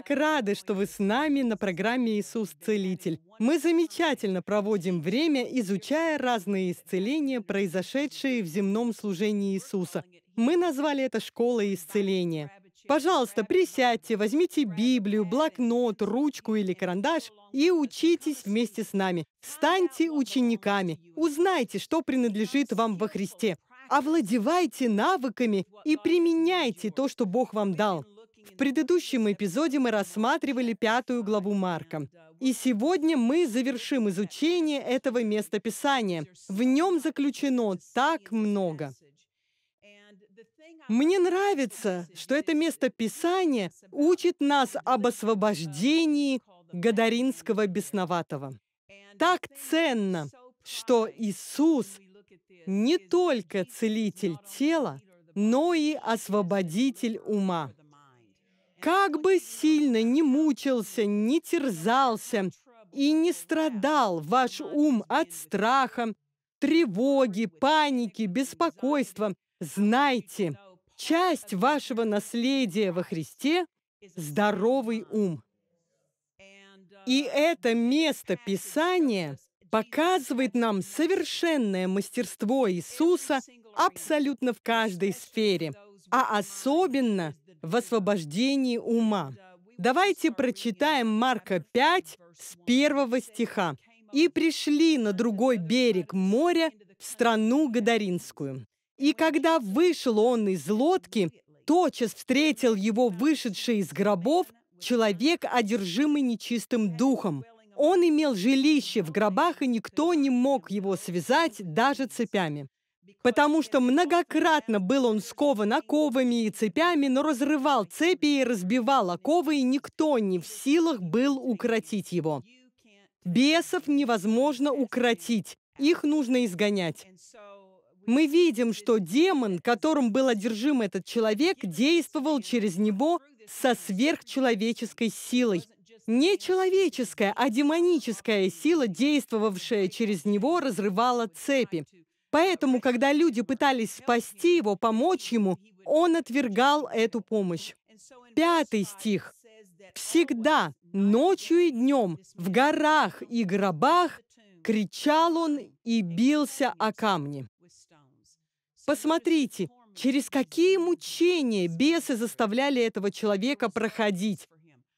так рады, что вы с нами на программе «Иисус Целитель». Мы замечательно проводим время, изучая разные исцеления, произошедшие в земном служении Иисуса. Мы назвали это «Школой исцеления». Пожалуйста, присядьте, возьмите Библию, блокнот, ручку или карандаш и учитесь вместе с нами. Станьте учениками. Узнайте, что принадлежит вам во Христе. Овладевайте навыками и применяйте то, что Бог вам дал. В предыдущем эпизоде мы рассматривали пятую главу Марка. И сегодня мы завершим изучение этого места Писания. В нем заключено так много. Мне нравится, что это место Писания учит нас об освобождении Гадаринского бесноватого. Так ценно, что Иисус не только целитель тела, но и освободитель ума. Как бы сильно не мучился, не терзался и не страдал ваш ум от страха, тревоги, паники, беспокойства, знайте, часть вашего наследия во Христе – здоровый ум. И это место Писания показывает нам совершенное мастерство Иисуса абсолютно в каждой сфере, а особенно в освобождении ума. Давайте прочитаем Марка 5 с первого стиха. «И пришли на другой берег моря в страну Гадаринскую. И когда вышел он из лодки, тотчас встретил его вышедший из гробов человек, одержимый нечистым духом. Он имел жилище в гробах, и никто не мог его связать даже цепями потому что многократно был он скован оковами и цепями, но разрывал цепи и разбивал оковы, и никто не в силах был укротить его. Бесов невозможно укротить, их нужно изгонять. Мы видим, что демон, которым был одержим этот человек, действовал через него со сверхчеловеческой силой. Не человеческая, а демоническая сила, действовавшая через него, разрывала цепи. Поэтому, когда люди пытались спасти его, помочь ему, он отвергал эту помощь. Пятый стих. «Всегда, ночью и днем, в горах и гробах, кричал он и бился о камни». Посмотрите, через какие мучения бесы заставляли этого человека проходить.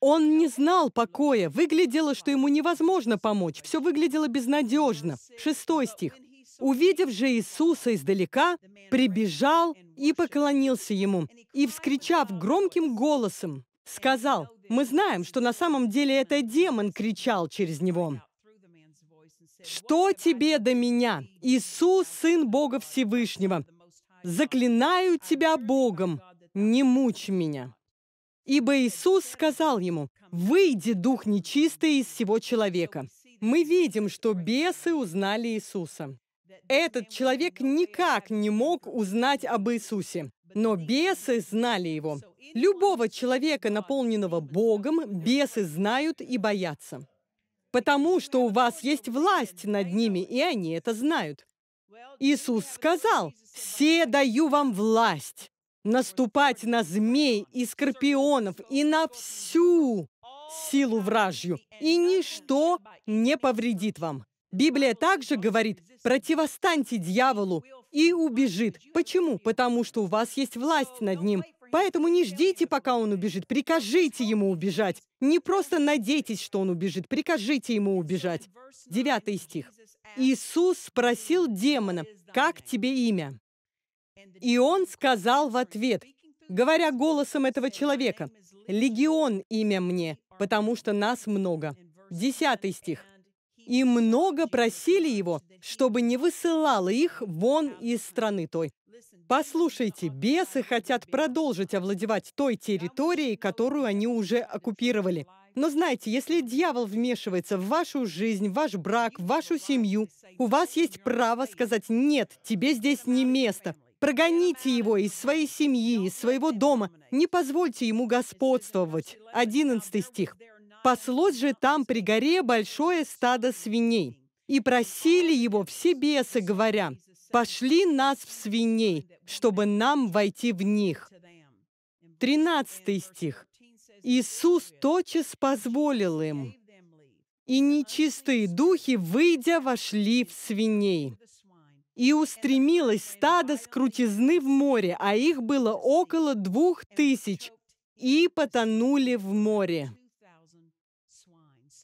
Он не знал покоя, выглядело, что ему невозможно помочь, все выглядело безнадежно. Шестой стих. Увидев же Иисуса издалека, прибежал и поклонился Ему, и, вскричав громким голосом, сказал, «Мы знаем, что на самом деле это демон кричал через него». «Что тебе до меня, Иисус, Сын Бога Всевышнего? Заклинаю тебя Богом, не мучь меня». Ибо Иисус сказал ему, «Выйди, дух нечистый, из всего человека». Мы видим, что бесы узнали Иисуса. Этот человек никак не мог узнать об Иисусе, но бесы знали его. Любого человека, наполненного Богом, бесы знают и боятся. Потому что у вас есть власть над ними, и они это знают. Иисус сказал, «Все даю вам власть наступать на змей и скорпионов и на всю силу вражью, и ничто не повредит вам». Библия также говорит, противостаньте дьяволу, и убежит. Почему? Потому что у вас есть власть над ним. Поэтому не ждите, пока он убежит. Прикажите ему убежать. Не просто надейтесь, что он убежит. Прикажите ему убежать. Девятый стих. Иисус спросил демона, «Как тебе имя?» И он сказал в ответ, говоря голосом этого человека, «Легион имя мне, потому что нас много». Десятый стих и много просили его, чтобы не высылал их вон из страны той. Послушайте, бесы хотят продолжить овладевать той территорией, которую они уже оккупировали. Но знаете, если дьявол вмешивается в вашу жизнь, в ваш брак, в вашу семью, у вас есть право сказать «нет, тебе здесь не место». Прогоните его из своей семьи, из своего дома. Не позвольте ему господствовать. 11 стих. Паслось же там при горе большое стадо свиней. И просили его все бесы, говоря, «Пошли нас в свиней, чтобы нам войти в них». 13 стих. Иисус тотчас позволил им, и нечистые духи, выйдя, вошли в свиней. И устремилось стадо с крутизны в море, а их было около двух тысяч, и потонули в море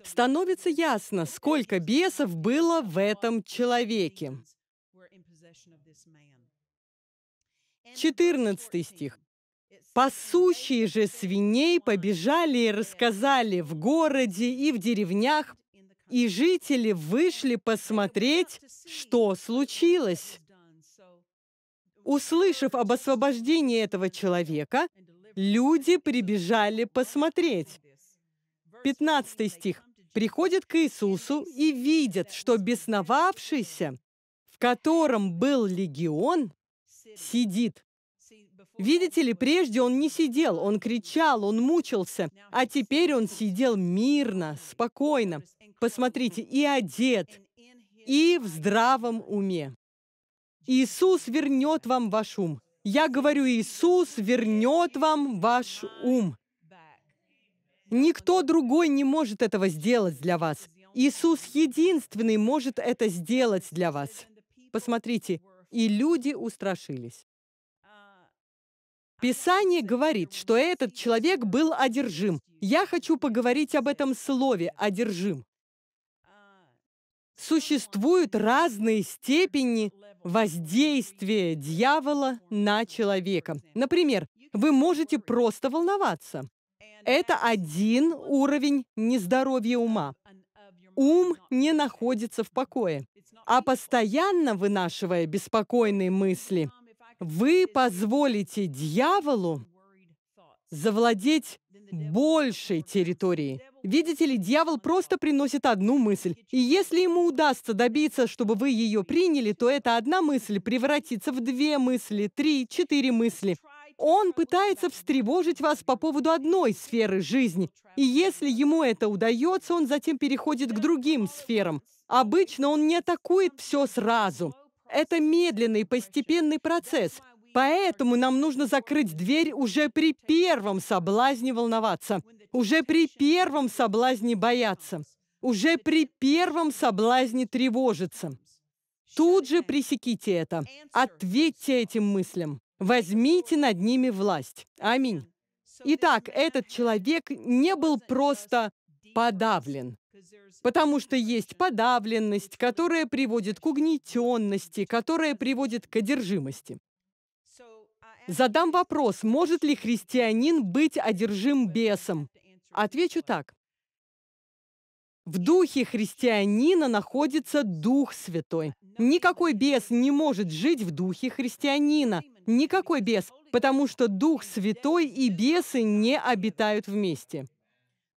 становится ясно, сколько бесов было в этом человеке. 14 стих. «Пасущие же свиней побежали и рассказали в городе и в деревнях, и жители вышли посмотреть, что случилось». Услышав об освобождении этого человека, люди прибежали посмотреть. 15 стих приходят к Иисусу и видят, что бесновавшийся, в котором был легион, сидит. Видите ли, прежде он не сидел, он кричал, он мучился, а теперь он сидел мирно, спокойно. Посмотрите, и одет, и в здравом уме. Иисус вернет вам ваш ум. Я говорю, Иисус вернет вам ваш ум. Никто другой не может этого сделать для вас. Иисус единственный может это сделать для вас. Посмотрите, и люди устрашились. Писание говорит, что этот человек был одержим. Я хочу поговорить об этом слове «одержим». Существуют разные степени воздействия дьявола на человека. Например, вы можете просто волноваться. Это один уровень нездоровья ума. Ум не находится в покое. А постоянно вынашивая беспокойные мысли, вы позволите дьяволу завладеть большей территорией. Видите ли, дьявол просто приносит одну мысль. И если ему удастся добиться, чтобы вы ее приняли, то эта одна мысль превратится в две мысли, три, четыре мысли. Он пытается встревожить вас по поводу одной сферы жизни. И если ему это удается, он затем переходит к другим сферам. Обычно он не атакует все сразу. Это медленный, постепенный процесс. Поэтому нам нужно закрыть дверь уже при первом соблазне волноваться, уже при первом соблазне бояться, уже при первом соблазне тревожиться. Тут же пресеките это. Ответьте этим мыслям. Возьмите над ними власть. Аминь. Итак, этот человек не был просто подавлен, потому что есть подавленность, которая приводит к угнетенности, которая приводит к одержимости. Задам вопрос, может ли христианин быть одержим бесом? Отвечу так. В духе христианина находится Дух Святой. Никакой бес не может жить в духе христианина. Никакой бес, потому что Дух Святой и бесы не обитают вместе.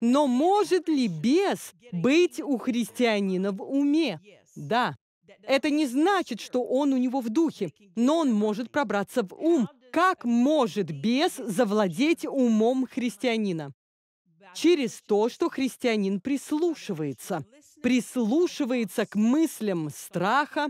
Но может ли бес быть у христианина в уме? Да. Это не значит, что он у него в духе, но он может пробраться в ум. Как может бес завладеть умом христианина? через то, что христианин прислушивается. Прислушивается к мыслям страха,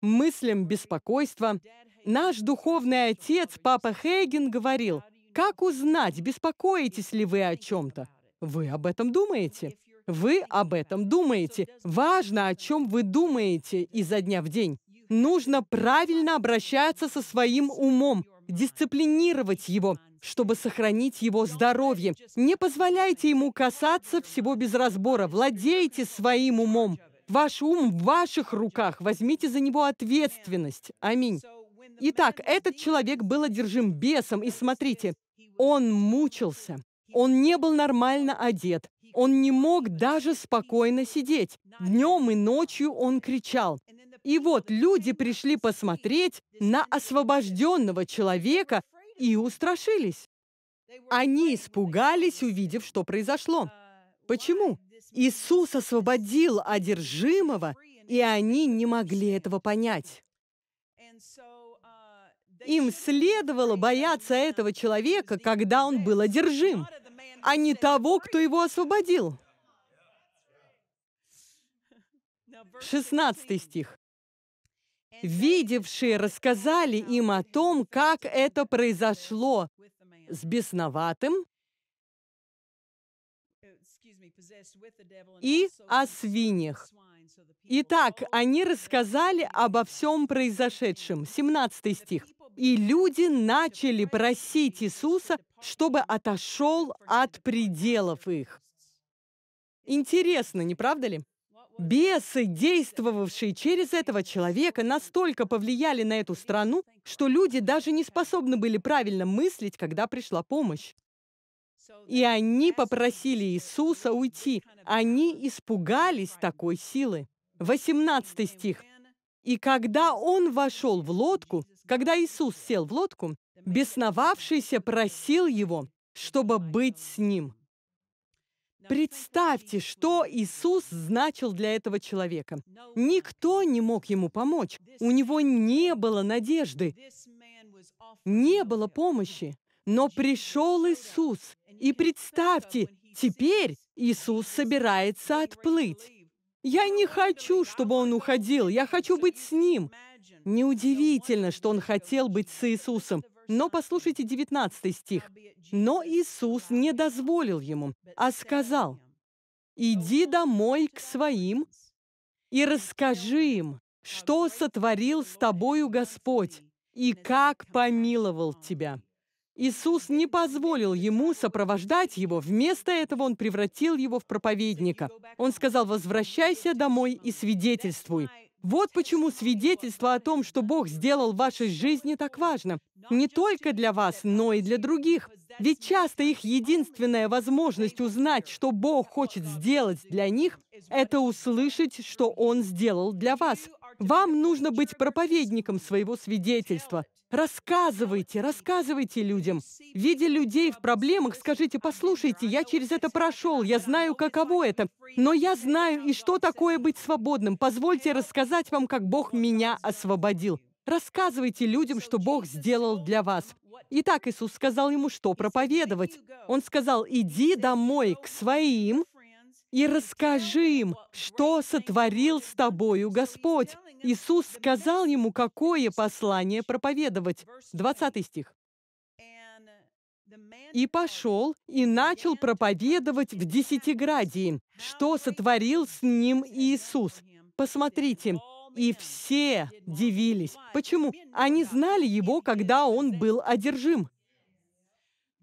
мыслям беспокойства. Наш духовный отец, папа Хейген, говорил, как узнать, беспокоитесь ли вы о чем-то? Вы об этом думаете. Вы об этом думаете. Важно, о чем вы думаете изо дня в день. Нужно правильно обращаться со своим умом, дисциплинировать его, чтобы сохранить его здоровье. Не позволяйте ему касаться всего без разбора. Владейте своим умом. Ваш ум в ваших руках. Возьмите за него ответственность. Аминь. Итак, этот человек был одержим бесом, и смотрите, он мучился. Он не был нормально одет. Он не мог даже спокойно сидеть. Днем и ночью он кричал. И вот люди пришли посмотреть на освобожденного человека, и устрашились. Они испугались, увидев, что произошло. Uh, Почему? Иисус освободил одержимого, и они не могли этого понять. Uh, Им следовало бояться этого человека, когда он был одержим, а не того, кто его освободил. 16 стих. Видевшие рассказали им о том, как это произошло с бесноватым и о свиньях. Итак, они рассказали обо всем произошедшем. 17 стих. «И люди начали просить Иисуса, чтобы отошел от пределов их». Интересно, не правда ли? Бесы, действовавшие через этого человека, настолько повлияли на эту страну, что люди даже не способны были правильно мыслить, когда пришла помощь. И они попросили Иисуса уйти. Они испугались такой силы. 18 стих. «И когда он вошел в лодку, когда Иисус сел в лодку, бесновавшийся просил его, чтобы быть с ним». Представьте, что Иисус значил для этого человека. Никто не мог ему помочь. У него не было надежды, не было помощи. Но пришел Иисус. И представьте, теперь Иисус собирается отплыть. Я не хочу, чтобы он уходил. Я хочу быть с ним. Неудивительно, что он хотел быть с Иисусом. Но послушайте 19 стих. «Но Иисус не дозволил ему, а сказал, «Иди домой к своим и расскажи им, что сотворил с тобою Господь и как помиловал тебя». Иисус не позволил ему сопровождать его, вместо этого он превратил его в проповедника. Он сказал, «Возвращайся домой и свидетельствуй». Вот почему свидетельство о том, что Бог сделал в вашей жизни, так важно. Не только для вас, но и для других. Ведь часто их единственная возможность узнать, что Бог хочет сделать для них, это услышать, что Он сделал для вас. Вам нужно быть проповедником своего свидетельства. Рассказывайте, рассказывайте людям. Видя людей в проблемах, скажите, послушайте, я через это прошел, я знаю, каково это, но я знаю и что такое быть свободным. Позвольте рассказать вам, как Бог меня освободил. Рассказывайте людям, что Бог сделал для вас. Итак, Иисус сказал ему, что проповедовать. Он сказал, иди домой к своим, и расскажи им, что сотворил с тобою Господь. Иисус сказал ему, какое послание проповедовать. 20 стих. И пошел и начал проповедовать в Десятиградии, что сотворил с ним Иисус. Посмотрите, и все дивились. Почему? Они знали его, когда он был одержим.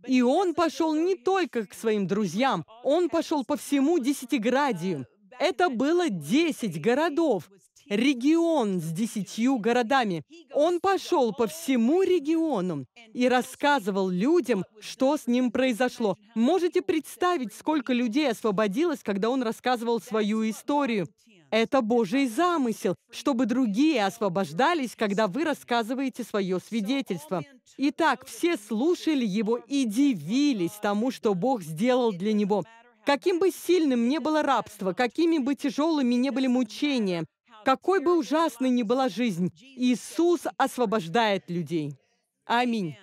И он пошел не только к своим друзьям, он пошел по всему Десятиградию. Это было десять городов, регион с десятью городами. Он пошел по всему региону и рассказывал людям, что с ним произошло. Можете представить, сколько людей освободилось, когда он рассказывал свою историю. Это Божий замысел, чтобы другие освобождались, когда вы рассказываете свое свидетельство. Итак, все слушали его и дивились тому, что Бог сделал для него. Каким бы сильным ни было рабство, какими бы тяжелыми ни были мучения, какой бы ужасной ни была жизнь, Иисус освобождает людей. Аминь.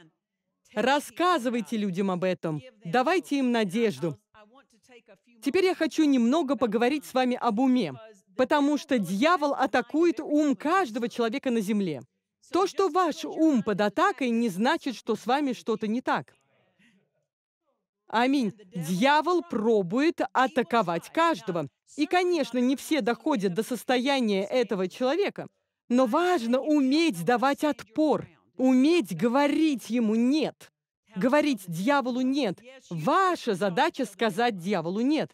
Рассказывайте людям об этом. Давайте им надежду. Теперь я хочу немного поговорить с вами об уме, потому что дьявол атакует ум каждого человека на земле. То, что ваш ум под атакой, не значит, что с вами что-то не так. Аминь. Дьявол пробует атаковать каждого. И, конечно, не все доходят до состояния этого человека, но важно уметь давать отпор, уметь говорить ему «нет», говорить дьяволу «нет». Ваша задача сказать дьяволу «нет».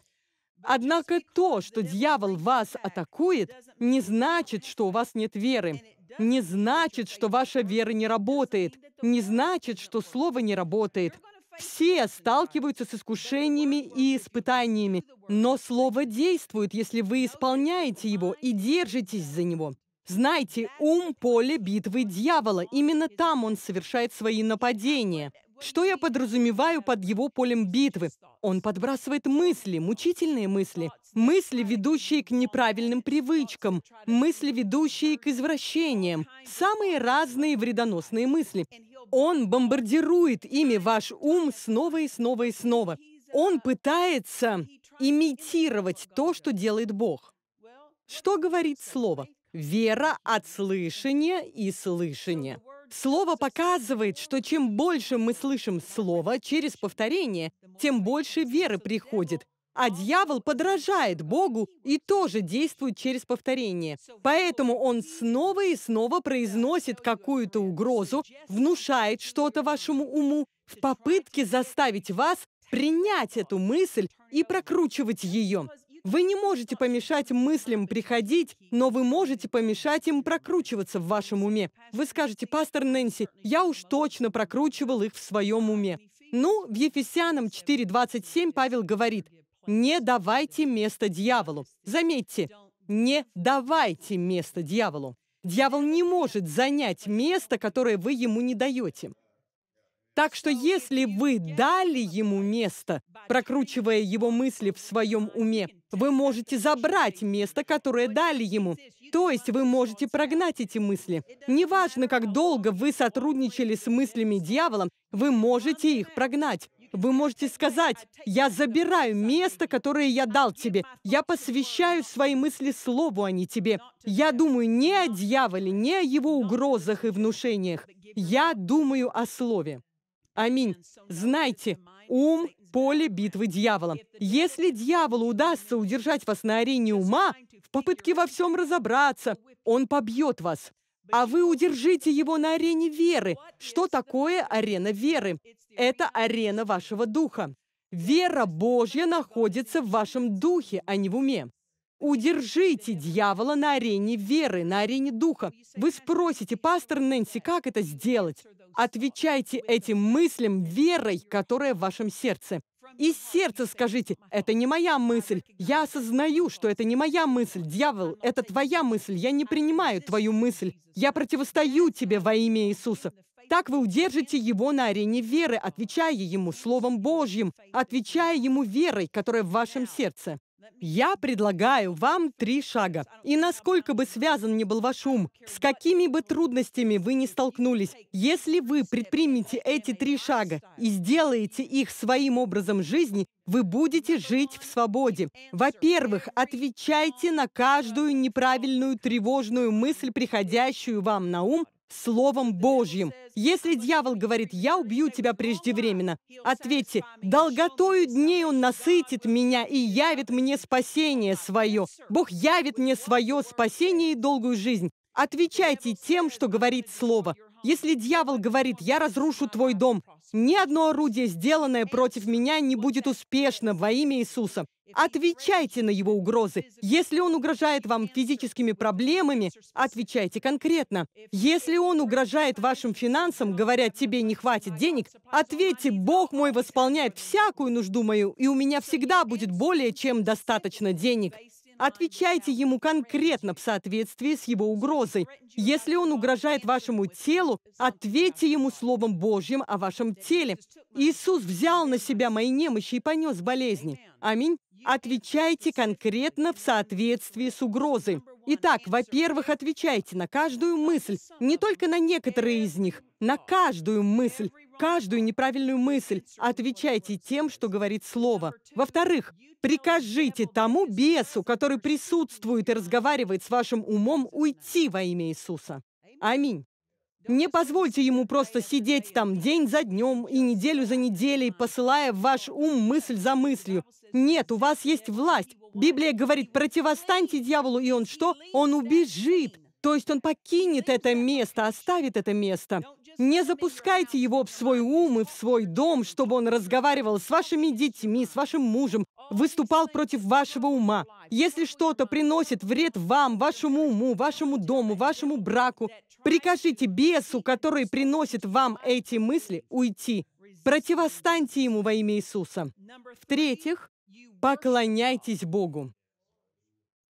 Однако то, что дьявол вас атакует, не значит, что у вас нет веры. Не значит, что ваша вера не работает. Не значит, что слово не работает. Все сталкиваются с искушениями и испытаниями, но слово действует, если вы исполняете его и держитесь за него. Знайте, ум – поле битвы дьявола. Именно там он совершает свои нападения. Что я подразумеваю под его полем битвы? Он подбрасывает мысли, мучительные мысли, мысли, ведущие к неправильным привычкам, мысли, ведущие к извращениям, самые разные вредоносные мысли. Он бомбардирует ими ваш ум снова и снова и снова. Он пытается имитировать то, что делает Бог. Что говорит Слово? Вера от слышания и слышания. Слово показывает, что чем больше мы слышим слово через повторение, тем больше веры приходит. А дьявол подражает Богу и тоже действует через повторение. Поэтому он снова и снова произносит какую-то угрозу, внушает что-то вашему уму в попытке заставить вас принять эту мысль и прокручивать ее. Вы не можете помешать мыслям приходить, но вы можете помешать им прокручиваться в вашем уме. Вы скажете, пастор Нэнси, я уж точно прокручивал их в своем уме. Ну, в Ефесянам 4.27 Павел говорит, «Не давайте место дьяволу». Заметьте, не давайте место дьяволу. Дьявол не может занять место, которое вы ему не даете. Так что если вы дали ему место, прокручивая его мысли в своем уме, вы можете забрать место, которое дали ему. То есть вы можете прогнать эти мысли. Неважно, как долго вы сотрудничали с мыслями дьявола, вы можете их прогнать. Вы можете сказать, я забираю место, которое я дал тебе. Я посвящаю свои мысли слову, а не тебе. Я думаю не о дьяволе, не о его угрозах и внушениях. Я думаю о слове. Аминь. Знайте, ум – поле битвы дьявола. Если дьяволу удастся удержать вас на арене ума, в попытке во всем разобраться, он побьет вас. А вы удержите его на арене веры. Что такое арена веры? Это арена вашего духа. Вера Божья находится в вашем духе, а не в уме. Удержите дьявола на арене веры, на арене духа. Вы спросите, пастор Нэнси, как это сделать? Отвечайте этим мыслям верой, которая в вашем сердце. Из сердца скажите, это не моя мысль. Я осознаю, что это не моя мысль. Дьявол, это твоя мысль. Я не принимаю твою мысль. Я противостою тебе во имя Иисуса. Так вы удержите его на арене веры, отвечая ему Словом Божьим, отвечая ему верой, которая в вашем сердце. Я предлагаю вам три шага. И насколько бы связан ни был ваш ум, с какими бы трудностями вы ни столкнулись, если вы предпримете эти три шага и сделаете их своим образом жизни, вы будете жить в свободе. Во-первых, отвечайте на каждую неправильную тревожную мысль, приходящую вам на ум, Словом Божьим. Если дьявол говорит, я убью тебя преждевременно, ответьте, долготою дней он насытит меня и явит мне спасение свое. Бог явит мне свое спасение и долгую жизнь. Отвечайте тем, что говорит Слово. Если дьявол говорит, я разрушу твой дом, ни одно орудие, сделанное против меня, не будет успешно во имя Иисуса. Отвечайте на его угрозы. Если он угрожает вам физическими проблемами, отвечайте конкретно. Если он угрожает вашим финансам, говоря, тебе не хватит денег, ответьте, Бог мой восполняет всякую нужду мою, и у меня всегда будет более чем достаточно денег. Отвечайте ему конкретно в соответствии с его угрозой. Если он угрожает вашему телу, ответьте ему Словом Божьим о вашем теле. Иисус взял на себя мои немощи и понес болезни. Аминь. Отвечайте конкретно в соответствии с угрозой. Итак, во-первых, отвечайте на каждую мысль, не только на некоторые из них, на каждую мысль, каждую неправильную мысль. Отвечайте тем, что говорит Слово. Во-вторых, Прикажите тому бесу, который присутствует и разговаривает с вашим умом, уйти во имя Иисуса. Аминь. Не позвольте ему просто сидеть там день за днем и неделю за неделей, посылая в ваш ум мысль за мыслью. Нет, у вас есть власть. Библия говорит, противостаньте дьяволу, и он что? Он убежит. То есть он покинет это место, оставит это место. Не запускайте его в свой ум и в свой дом, чтобы он разговаривал с вашими детьми, с вашим мужем, выступал против вашего ума. Если что-то приносит вред вам, вашему уму, вашему дому, вашему браку, прикажите бесу, который приносит вам эти мысли, уйти. Противостаньте ему во имя Иисуса. В-третьих, поклоняйтесь Богу.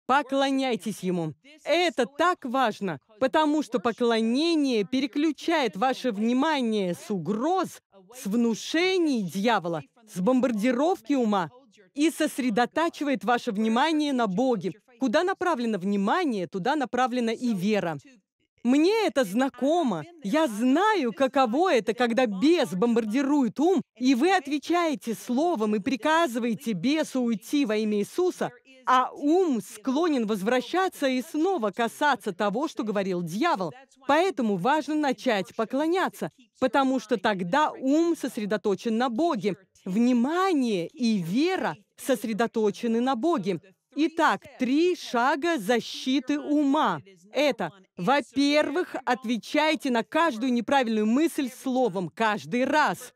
Поклоняйтесь Ему. Это так важно, потому что поклонение переключает ваше внимание с угроз, с внушений дьявола, с бомбардировки ума и сосредотачивает ваше внимание на Боге. Куда направлено внимание, туда направлена и вера. Мне это знакомо. Я знаю, каково это, когда бес бомбардирует ум, и вы отвечаете словом и приказываете бесу уйти во имя Иисуса, а ум склонен возвращаться и снова касаться того, что говорил дьявол. Поэтому важно начать поклоняться, потому что тогда ум сосредоточен на Боге. Внимание и вера сосредоточены на Боге. Итак, три шага защиты ума. Это, во-первых, отвечайте на каждую неправильную мысль словом каждый раз.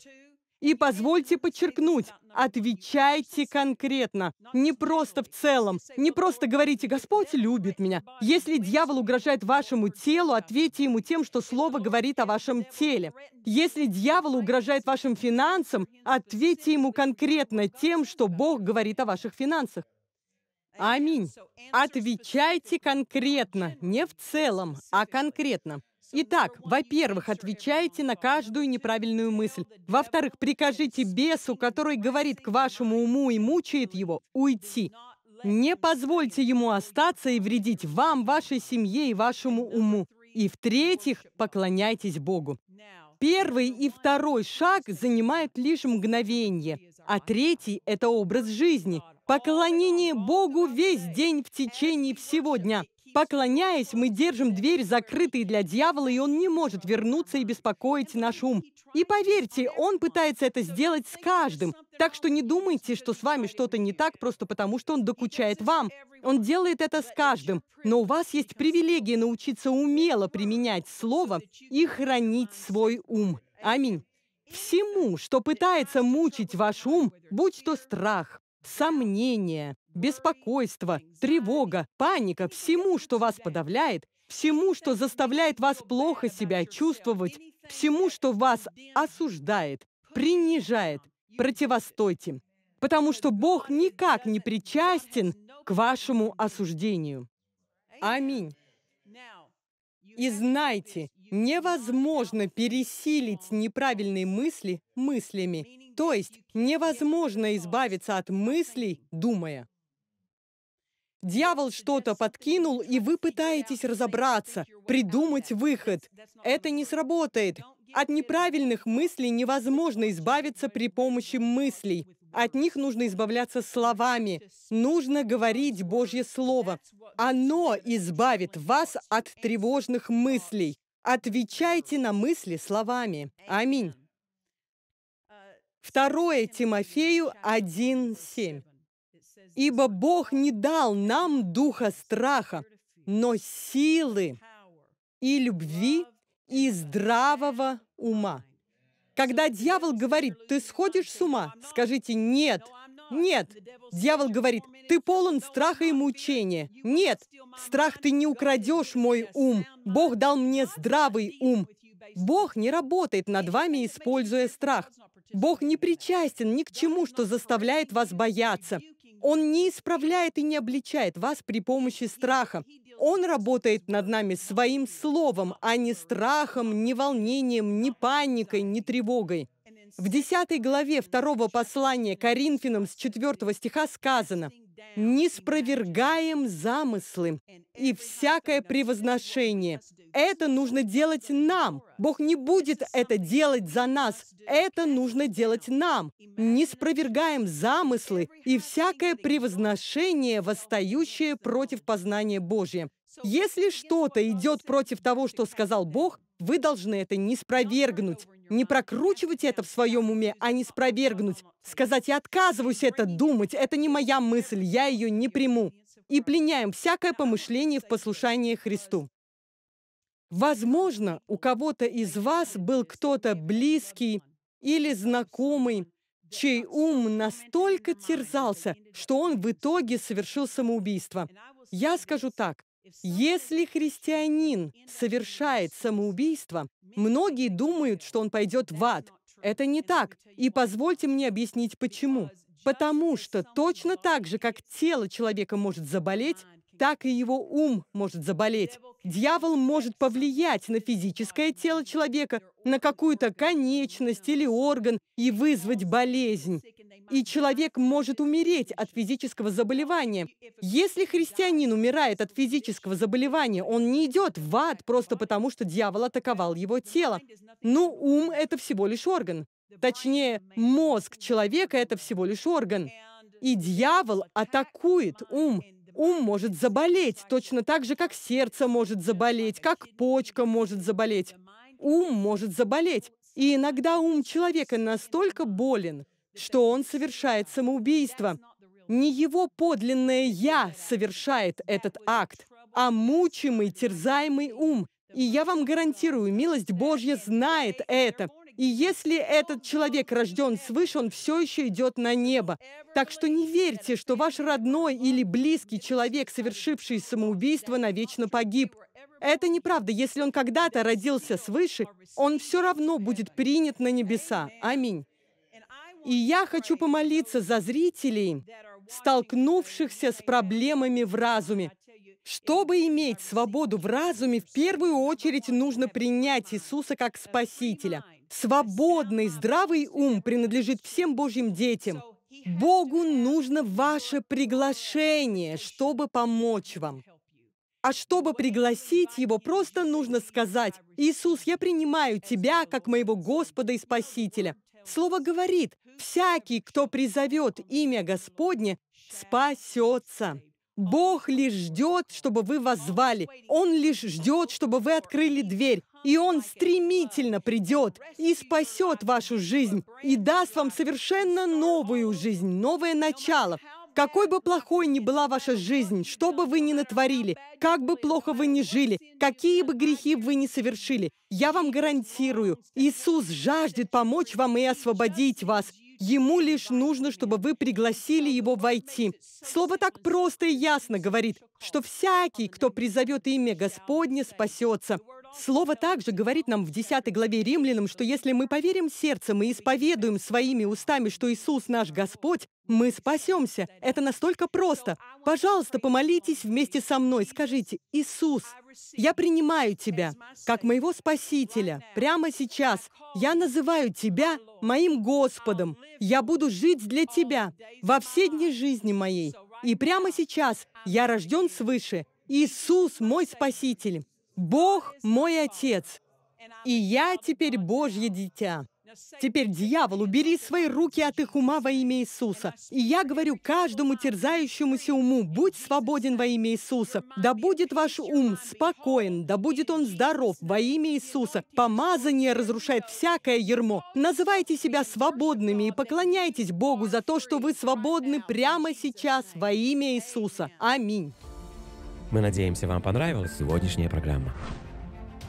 И позвольте подчеркнуть, отвечайте конкретно, не просто в целом, не просто говорите «Господь любит меня». Если дьявол угрожает вашему телу, ответьте ему тем, что слово говорит о вашем теле. Если дьявол угрожает вашим финансам, ответьте ему конкретно тем, что Бог говорит о ваших финансах. Аминь. Отвечайте конкретно, не в целом, а конкретно. Итак, во-первых, отвечайте на каждую неправильную мысль. Во-вторых, прикажите бесу, который говорит к вашему уму и мучает его, уйти. Не позвольте ему остаться и вредить вам, вашей семье и вашему уму. И в-третьих, поклоняйтесь Богу. Первый и второй шаг занимают лишь мгновение, а третий – это образ жизни. Поклонение Богу весь день в течение всего дня. Поклоняясь, мы держим дверь закрытой для дьявола, и он не может вернуться и беспокоить наш ум. И поверьте, он пытается это сделать с каждым. Так что не думайте, что с вами что-то не так просто потому, что он докучает вам. Он делает это с каждым. Но у вас есть привилегия научиться умело применять слово и хранить свой ум. Аминь. Всему, что пытается мучить ваш ум, будь то страх, сомнение, Беспокойство, тревога, паника, всему, что вас подавляет, всему, что заставляет вас плохо себя чувствовать, всему, что вас осуждает, принижает, противостойте, потому что Бог никак не причастен к вашему осуждению. Аминь. И знайте, невозможно пересилить неправильные мысли мыслями, то есть невозможно избавиться от мыслей, думая. Дьявол что-то подкинул, и вы пытаетесь разобраться, придумать выход. Это не сработает. От неправильных мыслей невозможно избавиться при помощи мыслей. От них нужно избавляться словами. Нужно говорить Божье Слово. Оно избавит вас от тревожных мыслей. Отвечайте на мысли словами. Аминь. Второе Тимофею 1.7. Ибо Бог не дал нам духа страха, но силы и любви и здравого ума. Когда дьявол говорит, ты сходишь с ума, скажите «нет». Нет. Дьявол говорит, ты полон страха и мучения. Нет. Страх ты не украдешь мой ум. Бог дал мне здравый ум. Бог не работает над вами, используя страх. Бог не причастен ни к чему, что заставляет вас бояться. Он не исправляет и не обличает вас при помощи страха. Он работает над нами своим словом, а не страхом, не волнением, не паникой, не тревогой. В 10 главе 2 послания Коринфянам с 4 стиха сказано «Не спровергаем замыслы и всякое превозношение, это нужно делать нам. Бог не будет это делать за нас. Это нужно делать нам. Не спровергаем замыслы и всякое превозношение, восстающее против познания Божия. Если что-то идет против того, что сказал Бог, вы должны это не спровергнуть. Не прокручивать это в своем уме, а не спровергнуть. Сказать, я отказываюсь это думать, это не моя мысль, я ее не приму. И пленяем всякое помышление в послушании Христу. Возможно, у кого-то из вас был кто-то близкий или знакомый, чей ум настолько терзался, что он в итоге совершил самоубийство. Я скажу так, если христианин совершает самоубийство, многие думают, что он пойдет в ад. Это не так, и позвольте мне объяснить почему. Потому что точно так же, как тело человека может заболеть, так и его ум может заболеть. Дьявол может повлиять на физическое тело человека, на какую-то конечность или орган и вызвать болезнь. И человек может умереть от физического заболевания. Если христианин умирает от физического заболевания, он не идет в ад просто потому, что дьявол атаковал его тело. Но ум — это всего лишь орган. Точнее, мозг человека — это всего лишь орган. И дьявол атакует ум, Ум может заболеть, точно так же, как сердце может заболеть, как почка может заболеть. Ум может заболеть. И иногда ум человека настолько болен, что он совершает самоубийство. Не его подлинное «я» совершает этот акт, а мучимый, терзаемый ум. И я вам гарантирую, милость Божья знает это. И если этот человек рожден свыше, он все еще идет на небо. Так что не верьте, что ваш родной или близкий человек, совершивший самоубийство, навечно погиб. Это неправда. Если он когда-то родился свыше, он все равно будет принят на небеса. Аминь. И я хочу помолиться за зрителей, столкнувшихся с проблемами в разуме. Чтобы иметь свободу в разуме, в первую очередь нужно принять Иисуса как Спасителя – Свободный, здравый ум принадлежит всем Божьим детям. Богу нужно ваше приглашение, чтобы помочь вам. А чтобы пригласить его, просто нужно сказать, «Иисус, я принимаю Тебя как моего Господа и Спасителя». Слово говорит, «Всякий, кто призовет имя Господне, спасется». Бог лишь ждет, чтобы вы возвали. Он лишь ждет, чтобы вы открыли дверь. И Он стремительно придет и спасет вашу жизнь, и даст вам совершенно новую жизнь, новое начало. Какой бы плохой ни была ваша жизнь, что бы вы ни натворили, как бы плохо вы ни жили, какие бы грехи вы ни совершили, я вам гарантирую, Иисус жаждет помочь вам и освободить вас. Ему лишь нужно, чтобы вы пригласили его войти. Слово так просто и ясно говорит, что всякий, кто призовет имя Господне, спасется. Слово также говорит нам в 10 главе Римлянам, что если мы поверим сердцем и исповедуем своими устами, что Иисус наш Господь, мы спасемся. Это настолько просто. Пожалуйста, помолитесь вместе со мной. Скажите, Иисус, я принимаю Тебя как моего Спасителя прямо сейчас. Я называю Тебя моим Господом. Я буду жить для Тебя во все дни жизни моей. И прямо сейчас я рожден свыше. Иисус мой Спаситель. Бог мой Отец. И я теперь Божье дитя. Теперь, дьявол, убери свои руки от их ума во имя Иисуса. И я говорю каждому терзающемуся уму, будь свободен во имя Иисуса. Да будет ваш ум спокоен, да будет он здоров во имя Иисуса. Помазание разрушает всякое ермо. Называйте себя свободными и поклоняйтесь Богу за то, что вы свободны прямо сейчас во имя Иисуса. Аминь. Мы надеемся, вам понравилась сегодняшняя программа.